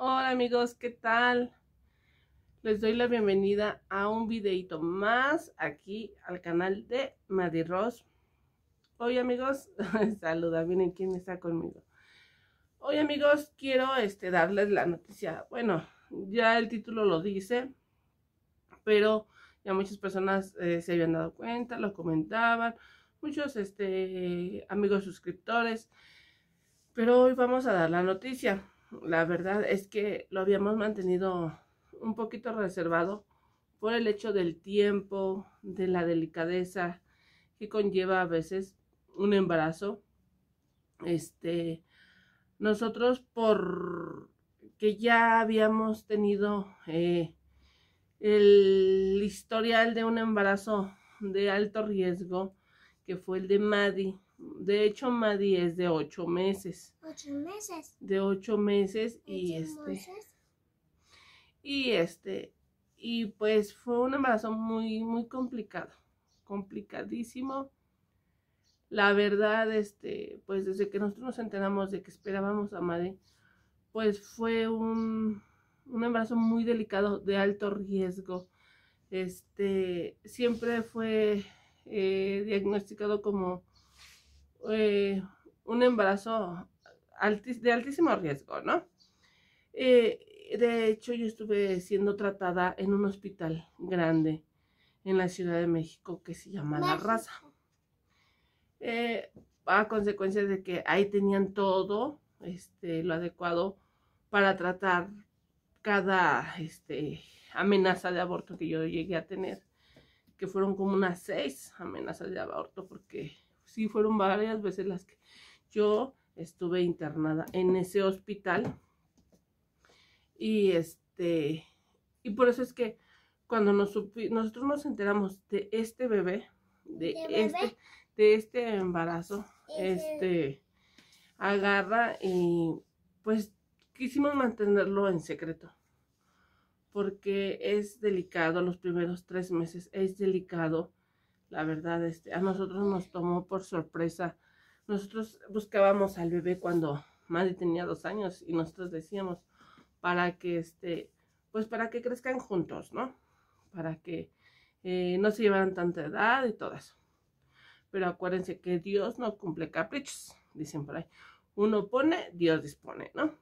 Hola amigos, ¿qué tal? Les doy la bienvenida a un videito más aquí al canal de Maddy Ross. Hoy amigos, saluda, miren quién está conmigo. Hoy amigos, quiero este, darles la noticia. Bueno, ya el título lo dice, pero ya muchas personas eh, se habían dado cuenta, lo comentaban, muchos este, amigos suscriptores. Pero hoy vamos a dar la noticia la verdad es que lo habíamos mantenido un poquito reservado por el hecho del tiempo, de la delicadeza que conlleva a veces un embarazo. Este, nosotros por que ya habíamos tenido eh, el historial de un embarazo de alto riesgo, que fue el de Maddie, de hecho, Maddie es de ocho meses. Ocho meses. De ocho meses y este. Meses? Y este. Y pues fue un embarazo muy, muy complicado. Complicadísimo. La verdad, este, pues desde que nosotros nos enteramos de que esperábamos a Maddie, pues fue un, un embarazo muy delicado, de alto riesgo. Este, siempre fue eh, diagnosticado como eh, un embarazo de altísimo riesgo, ¿no? Eh, de hecho, yo estuve siendo tratada en un hospital grande en la Ciudad de México que se llama La Raza. Eh, a consecuencia de que ahí tenían todo este, lo adecuado para tratar cada este, amenaza de aborto que yo llegué a tener, que fueron como unas seis amenazas de aborto porque sí fueron varias veces las que yo estuve internada en ese hospital. Y este, y por eso es que cuando nos nosotros nos enteramos de este bebé, de este, de este embarazo, este agarra y pues quisimos mantenerlo en secreto porque es delicado los primeros tres meses, es delicado la verdad, este, a nosotros nos tomó por sorpresa. Nosotros buscábamos al bebé cuando Madre tenía dos años y nosotros decíamos para que este, pues para que crezcan juntos, ¿no? Para que eh, no se llevaran tanta edad y todo eso. Pero acuérdense que Dios no cumple caprichos, dicen por ahí. Uno pone, Dios dispone, ¿no?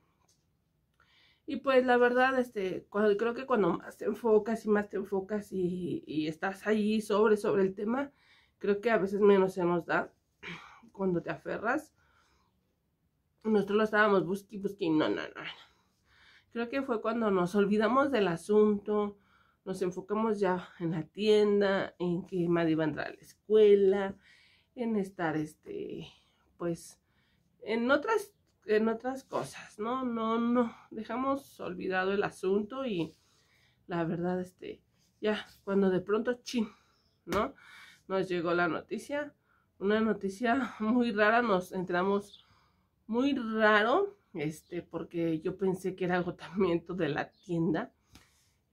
Y pues la verdad, este, creo que cuando más te enfocas y más te enfocas y, estás ahí sobre, sobre el tema, creo que a veces menos se nos da cuando te aferras. Nosotros lo estábamos busqui, busqui, no, no, no. Creo que fue cuando nos olvidamos del asunto, nos enfocamos ya en la tienda, en que Maddy va a entrar a la escuela, en estar, este, pues, en otras en otras cosas, ¿no? No, no, dejamos olvidado el asunto y la verdad, este, ya, cuando de pronto, chin, ¿no? Nos llegó la noticia, una noticia muy rara, nos entramos muy raro, este, porque yo pensé que era agotamiento de la tienda.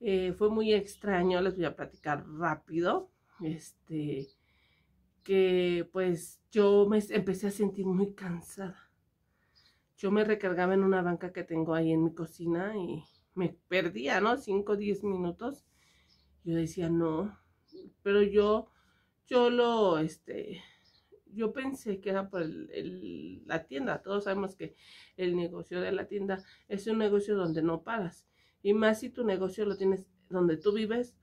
Eh, fue muy extraño, les voy a platicar rápido, este, que pues yo me empecé a sentir muy cansada yo me recargaba en una banca que tengo ahí en mi cocina y me perdía, ¿no? Cinco, diez minutos. Yo decía, no, pero yo, yo lo, este, yo pensé que era por el, la tienda. Todos sabemos que el negocio de la tienda es un negocio donde no paras. Y más si tu negocio lo tienes donde tú vives,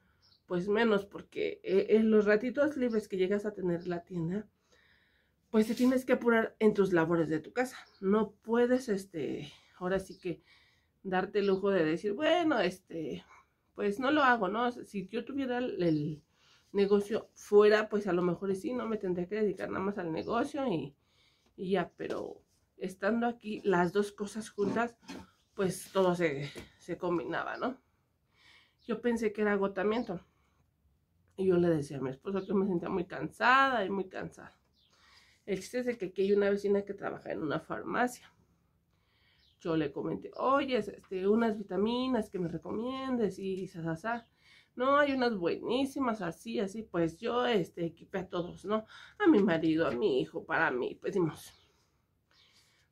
pues menos, porque eh, en los ratitos libres que llegas a tener la tienda, pues te tienes que apurar en tus labores de tu casa. No puedes, este, ahora sí que darte el lujo de decir, bueno, este, pues no lo hago, ¿no? Si yo tuviera el, negocio fuera, pues a lo mejor sí, no me tendría que dedicar nada más al negocio y, ya, pero estando aquí las dos cosas juntas, pues todo se, se combinaba, ¿no? Yo pensé que era agotamiento. Y yo le decía a mi esposo que me sentía muy cansada y muy cansada. El chiste es que aquí hay una vecina que trabaja en una farmacia. Yo le comenté, oye, este, unas vitaminas que me recomiendes y sasasá. No, hay unas buenísimas, así, así. Pues yo este, equipé a todos, ¿no? A mi marido, a mi hijo, para mí. Pues dimos.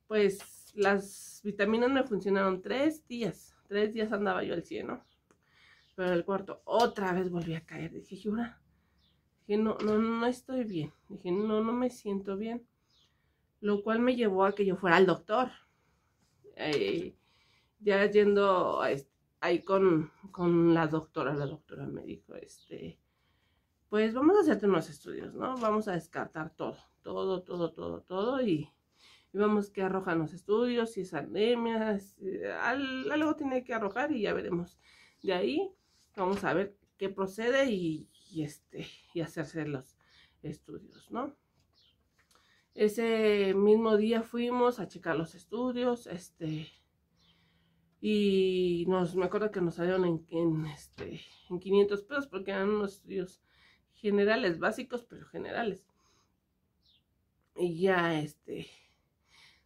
Pues las vitaminas me funcionaron tres días. Tres días andaba yo al cielo, ¿no? Pero el cuarto otra vez volví a caer. Dije, jura no, no, no estoy bien. Dije, no, no me siento bien. Lo cual me llevó a que yo fuera al doctor. Eh, ya yendo ahí con, la doctora, la doctora me dijo, este, pues vamos a hacerte unos estudios, ¿no? Vamos a descartar todo, todo, todo, todo, todo y, vamos que arrojan los estudios, si es anemia, luego algo tiene que arrojar y ya veremos. De ahí vamos a ver qué procede y y, este, y hacerse los estudios, ¿no? Ese mismo día fuimos a checar los estudios, este, y nos, me acuerdo que nos salieron en, en, este, en 500 pesos porque eran unos estudios generales, básicos, pero generales. Y ya, este,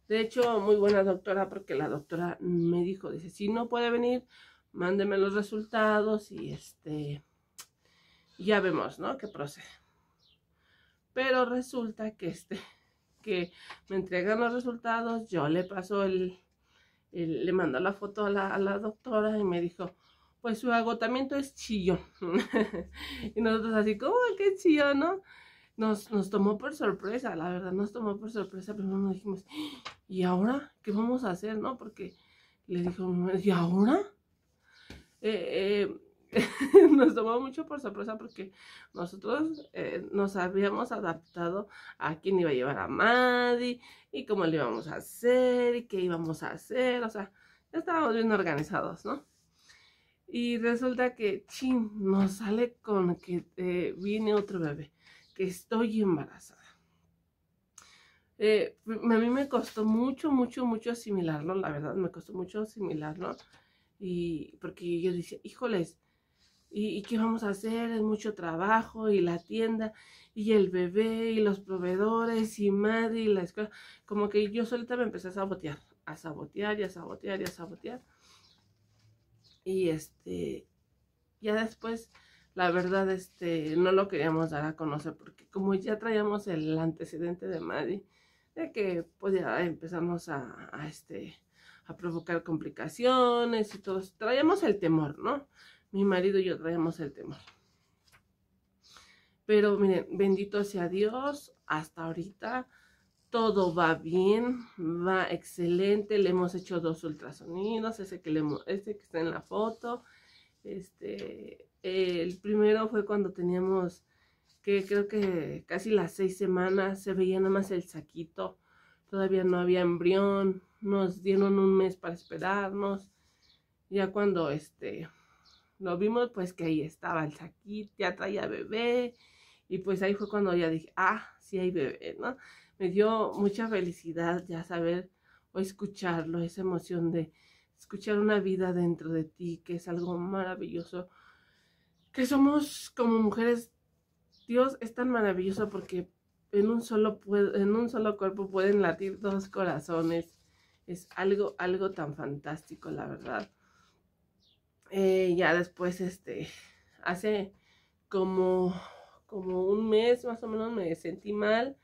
de hecho, muy buena doctora porque la doctora me dijo, dice, si no puede venir, mándeme los resultados y este ya vemos, ¿no? Que procede. Pero resulta que este, que me entregan los resultados, yo le paso el, le mando la foto a la, doctora y me dijo, pues su agotamiento es chillón. y nosotros así, ¿cómo que chillón, no? Nos, nos tomó por sorpresa, la verdad, nos tomó por sorpresa. Primero nos dijimos, ¿y ahora qué vamos a hacer, no? Porque le dijo, ¿y ahora? eh, eh nos tomó mucho por sorpresa porque nosotros eh, nos habíamos adaptado a quién iba a llevar a Maddie y cómo le íbamos a hacer y qué íbamos a hacer, o sea, ya estábamos bien organizados, ¿no? Y resulta que, chin, nos sale con que eh, viene otro bebé, que estoy embarazada. Eh, a mí me costó mucho, mucho, mucho asimilarlo, la verdad, me costó mucho asimilarlo. Y porque yo decía, híjoles, y, qué vamos a hacer, es mucho trabajo y la tienda y el bebé y los proveedores y Maddy y la escuela. Como que yo solita me empecé a sabotear, a sabotear y a sabotear y a sabotear. Y este, ya después, la verdad, este, no lo queríamos dar a conocer porque como ya traíamos el antecedente de Maddy de que podía pues, empezarnos a, este, a provocar complicaciones y todo, traíamos el temor, ¿no? mi marido y yo traemos el temor. Pero miren, bendito sea Dios, hasta ahorita todo va bien, va excelente. Le hemos hecho dos ultrasonidos, ese que, le este que está en la foto. Este, el primero fue cuando teníamos que creo que casi las seis semanas se veía nada más el saquito. Todavía no había embrión. Nos dieron un mes para esperarnos. Ya cuando este lo vimos pues que ahí estaba el saquito, ya traía bebé. Y pues ahí fue cuando ya dije, ah, sí hay bebé, ¿no? Me dio mucha felicidad ya saber o escucharlo, esa emoción de escuchar una vida dentro de ti, que es algo maravilloso. Que somos como mujeres, Dios es tan maravilloso porque en un solo, en un solo cuerpo pueden latir dos corazones. Es algo, algo tan fantástico, la verdad. Eh, ya después, este, hace como, como un mes más o menos me sentí mal.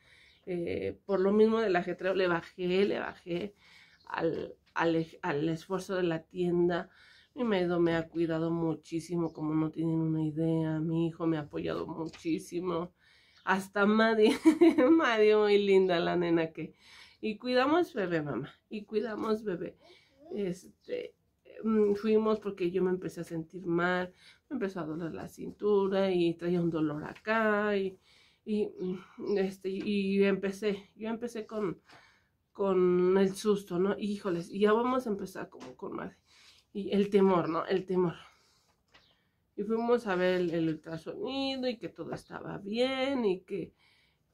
Eh, por lo mismo del ajetreo, le bajé, le bajé al, al, al esfuerzo de la tienda. Mi marido me ha cuidado muchísimo, como no tienen una idea. Mi hijo me ha apoyado muchísimo. Hasta Madi, Madi muy linda la nena que... Y cuidamos bebé, mamá. Y cuidamos bebé. Este, Mm, fuimos porque yo me empecé a sentir mal, me empezó a doler la cintura y traía un dolor acá y, mm, este, y empecé, yo empecé con, con el susto, ¿no? Híjoles, y ya vamos a empezar como con madre. Y el temor, ¿no? El temor. Y fuimos a ver el, ultrasonido y que todo estaba bien y que,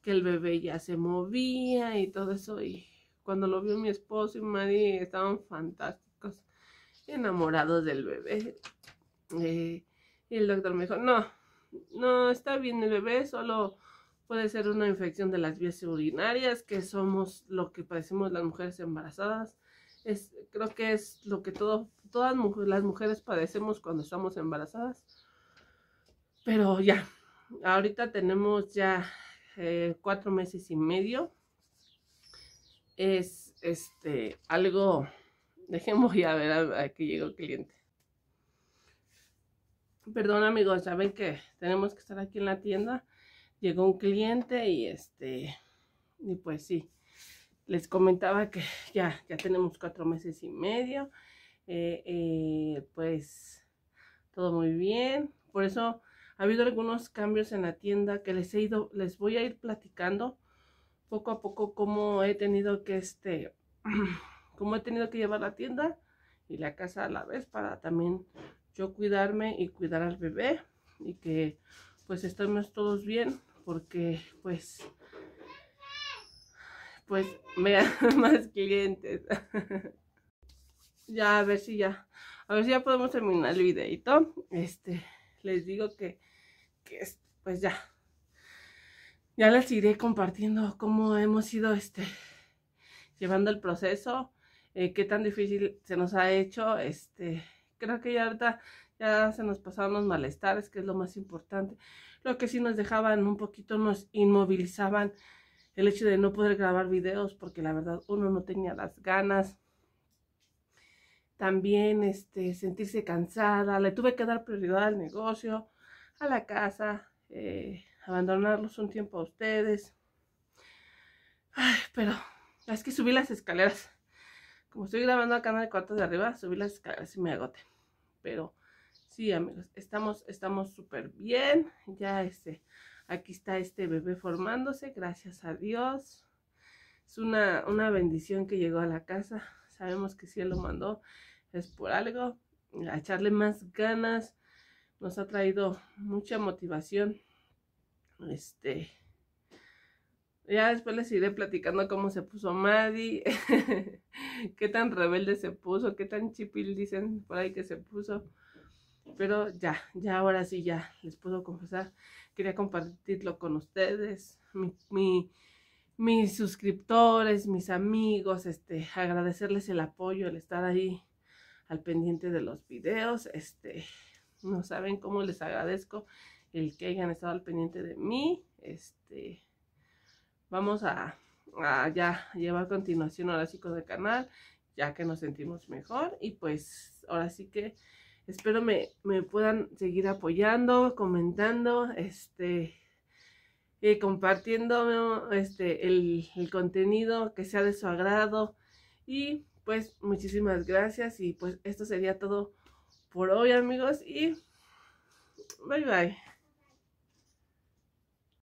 que el bebé ya se movía y todo eso. Y cuando lo vio mi esposo y madre estaban fantásticos enamorados del bebé. Eh, y el doctor me dijo, no, no está bien el bebé, solo puede ser una infección de las vías urinarias, que somos lo que padecemos las mujeres embarazadas. Es, creo que es lo que todo, todas las mujeres padecemos cuando estamos embarazadas. Pero ya, ahorita tenemos ya eh, cuatro meses y medio. Es este algo Dejemos ya ver a, qué llegó el cliente. Perdón amigos, ¿saben que tenemos que estar aquí en la tienda. Llegó un cliente y este, y pues sí, les comentaba que ya, ya tenemos cuatro meses y medio. Eh, eh, pues todo muy bien. Por eso ha habido algunos cambios en la tienda que les he ido, les voy a ir platicando poco a poco cómo he tenido que este como he tenido que llevar la tienda y la casa a la vez para también yo cuidarme y cuidar al bebé y que pues estemos todos bien porque pues pues me dan más clientes ya a ver si ya a ver si ya podemos terminar el videito este les digo que, pues ya ya les iré compartiendo cómo hemos ido este llevando el proceso eh, qué tan difícil se nos ha hecho. Este, creo que ya ahorita ya se nos pasaron los malestares, que es lo más importante. Lo que sí nos dejaban un poquito, nos inmovilizaban el hecho de no poder grabar videos, porque la verdad uno no tenía las ganas. También este, sentirse cansada, le tuve que dar prioridad al negocio, a la casa, eh, abandonarlos un tiempo a ustedes. pero es que subí las escaleras como estoy grabando acá en el cuarto de arriba, subí las escaleras y me agote. Pero sí, amigos, estamos estamos súper bien. Ya este, aquí está este bebé formándose, gracias a Dios. Es una, una bendición que llegó a la casa. Sabemos que si él lo mandó es por algo. A echarle más ganas. Nos ha traído mucha motivación. Este, ya después les iré platicando cómo se puso Maddie, qué tan rebelde se puso, qué tan chipil dicen por ahí que se puso. Pero ya, ya ahora sí, ya les puedo confesar. Quería compartirlo con ustedes, mi, mis suscriptores, mis amigos, este, agradecerles el apoyo, el estar ahí al pendiente de los videos. Este, no saben cómo les agradezco el que hayan estado al pendiente de mí. Este vamos a, ya llevar continuación ahora sí con el canal, ya que nos sentimos mejor y pues ahora sí que espero me, me puedan seguir apoyando, comentando, este, eh, compartiendo este, el contenido que sea de su agrado y pues muchísimas gracias y pues esto sería todo por hoy amigos y bye bye.